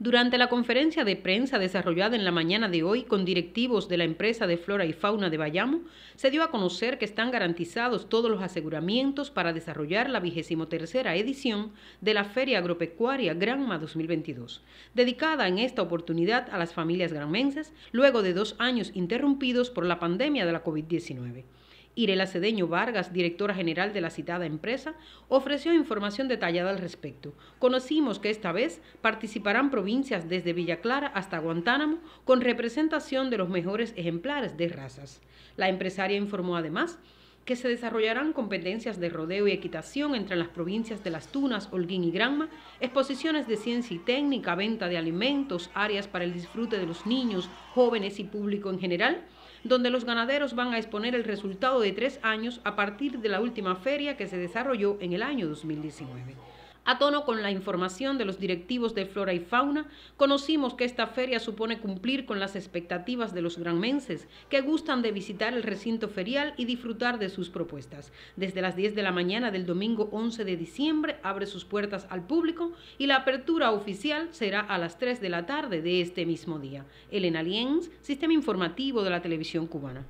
Durante la conferencia de prensa desarrollada en la mañana de hoy con directivos de la empresa de flora y fauna de Bayamo, se dio a conocer que están garantizados todos los aseguramientos para desarrollar la vigésimo tercera edición de la Feria Agropecuaria Granma 2022, dedicada en esta oportunidad a las familias granmenses luego de dos años interrumpidos por la pandemia de la COVID-19. Irela Cedeño Vargas, directora general de la citada empresa, ofreció información detallada al respecto. Conocimos que esta vez participarán provincias desde Villa Clara hasta Guantánamo con representación de los mejores ejemplares de razas. La empresaria informó además que se desarrollarán competencias de rodeo y equitación entre las provincias de Las Tunas, Holguín y Granma, exposiciones de ciencia y técnica, venta de alimentos, áreas para el disfrute de los niños, jóvenes y público en general, donde los ganaderos van a exponer el resultado de tres años a partir de la última feria que se desarrolló en el año 2019. A tono con la información de los directivos de Flora y Fauna, conocimos que esta feria supone cumplir con las expectativas de los granmenses que gustan de visitar el recinto ferial y disfrutar de sus propuestas. Desde las 10 de la mañana del domingo 11 de diciembre abre sus puertas al público y la apertura oficial será a las 3 de la tarde de este mismo día. Elena Lienz, Sistema Informativo de la Televisión Cubana.